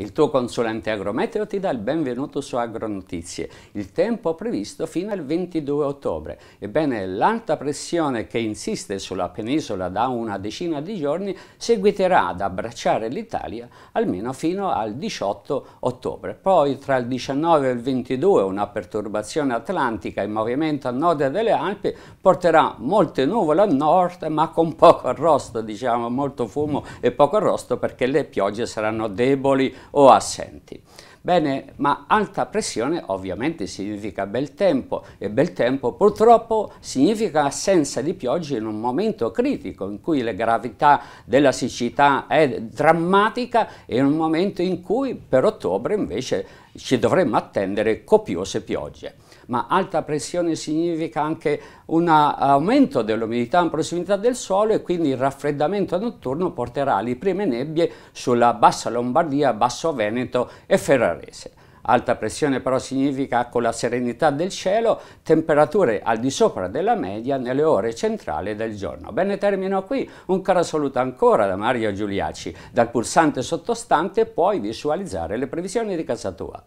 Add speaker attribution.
Speaker 1: Il tuo consulente agrometeo ti dà il benvenuto su Agronotizie. Il tempo previsto fino al 22 ottobre. Ebbene, l'alta pressione che insiste sulla penisola da una decina di giorni seguiterà ad abbracciare l'Italia almeno fino al 18 ottobre. Poi tra il 19 e il 22 una perturbazione atlantica in movimento a nord delle Alpi porterà molte nuvole a nord ma con poco arrosto, diciamo molto fumo e poco arrosto perché le piogge saranno deboli o assenti. Bene, ma alta pressione ovviamente significa bel tempo e bel tempo purtroppo significa assenza di piogge in un momento critico in cui la gravità della siccità è drammatica e in un momento in cui per ottobre invece ci dovremmo attendere copiose piogge. Ma alta pressione significa anche un aumento dell'umidità in prossimità del suolo e quindi il raffreddamento notturno porterà le prime nebbie sulla bassa Lombardia, basso Veneto e Ferrara ferrarese. Alta pressione però significa con la serenità del cielo temperature al di sopra della media nelle ore centrali del giorno. Bene, termino qui. Un caro saluto ancora da Mario Giuliaci. Dal pulsante sottostante puoi visualizzare le previsioni di casa tua.